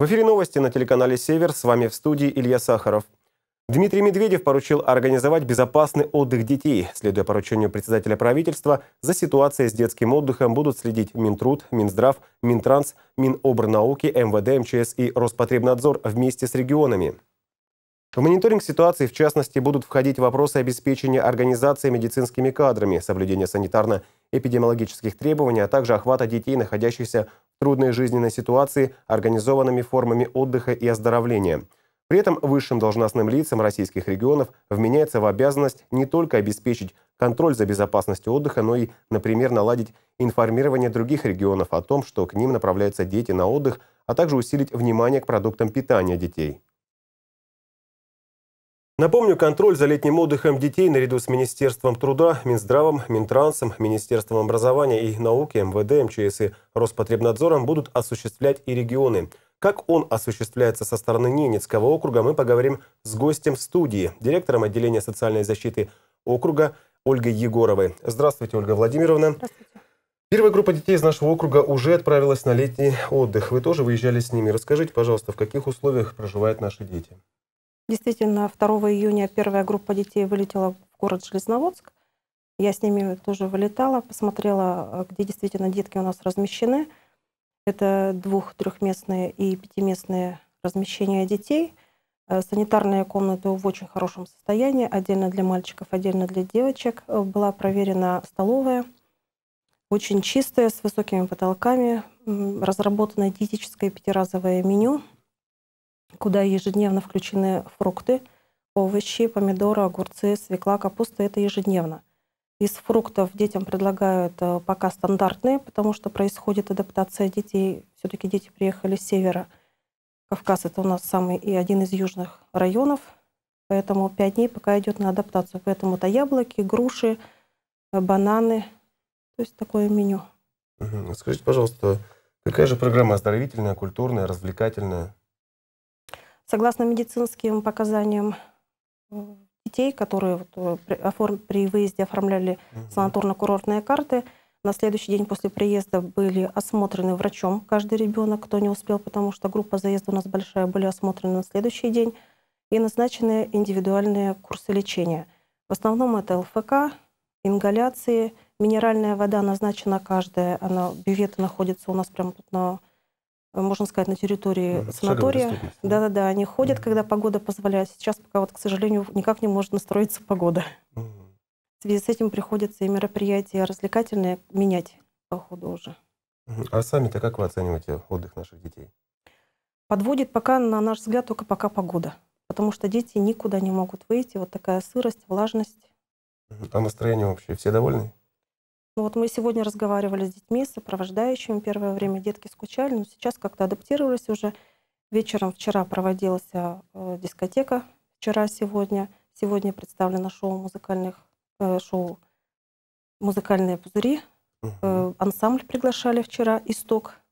В эфире новости на телеканале «Север». С вами в студии Илья Сахаров. Дмитрий Медведев поручил организовать безопасный отдых детей. Следуя поручению председателя правительства, за ситуацией с детским отдыхом будут следить Минтруд, Минздрав, Минтранс, Минобрнауки, МВД, МЧС и Роспотребнадзор вместе с регионами. В мониторинг ситуации, в частности, будут входить вопросы обеспечения организации медицинскими кадрами, соблюдения санитарно-эпидемиологических требований, а также охвата детей, находящихся трудной жизненной ситуации организованными формами отдыха и оздоровления. При этом высшим должностным лицам российских регионов вменяется в обязанность не только обеспечить контроль за безопасностью отдыха, но и, например, наладить информирование других регионов о том, что к ним направляются дети на отдых, а также усилить внимание к продуктам питания детей. Напомню, контроль за летним отдыхом детей наряду с Министерством труда, Минздравом, Минтрансом, Министерством образования и науки, МВД, МЧС и Роспотребнадзором будут осуществлять и регионы. Как он осуществляется со стороны Ненецкого округа, мы поговорим с гостем студии, директором отделения социальной защиты округа Ольгой Егоровой. Здравствуйте, Ольга Владимировна. Здравствуйте. Первая группа детей из нашего округа уже отправилась на летний отдых. Вы тоже выезжали с ними. Расскажите, пожалуйста, в каких условиях проживают наши дети? Действительно, 2 июня первая группа детей вылетела в город Железноводск. Я с ними тоже вылетала, посмотрела, э, где действительно детки у нас размещены. Это двух-, трехместные и пятиместные размещения детей. Э, санитарные комнаты в очень хорошем состоянии, отдельно для мальчиков, отдельно для девочек. Э, была проверена столовая, очень чистая, с высокими потолками. Разработано диетическое пятиразовое меню – куда ежедневно включены фрукты, овощи, помидоры, огурцы, свекла, капуста. Это ежедневно. Из фруктов детям предлагают э, пока стандартные, потому что происходит адаптация детей. Все-таки дети приехали с севера. Кавказ это у нас самый и один из южных районов, поэтому 5 дней пока идет на адаптацию. Поэтому это яблоки, груши, э, бананы, то есть такое меню. А скажите, пожалуйста, какая же программа оздоровительная, культурная, развлекательная? Согласно медицинским показаниям детей, которые вот э, при, оформ, при выезде оформляли санаторно-курортные карты, на следующий день после приезда были осмотрены врачом каждый ребенок, кто не успел, потому что группа заезда у нас большая, были осмотрены на следующий день и назначены индивидуальные курсы лечения. В основном это ЛФК, ингаляции, минеральная вода назначена каждая, она, бюветы находится у нас прямо тут на Э, можно сказать, на территории Шаговая санатория. Да-да-да, они ходят, mm когда погода позволяет. Сейчас пока вот, к сожалению, никак не может настроиться погода. mm В связи с этим приходится и мероприятия развлекательные менять по ходу уже. А сами-то как вы оцениваете отдых наших детей? Подводит пока, на наш взгляд, только пока погода. Потому что дети никуда не могут выйти. Вот такая сырость, влажность. А настроение вообще? Все довольны? Ну, вот мы сегодня разговаривали с детьми, сопровождающими. Первое время детки скучали, но сейчас как-то адаптировались уже. Вечером вчера проводилась э, дискотека, вчера, сегодня. Сегодня представлено шоу музыкальных, э, шоу «Музыкальные пузыри». Угу. Э, ансамбль приглашали вчера, «Исток».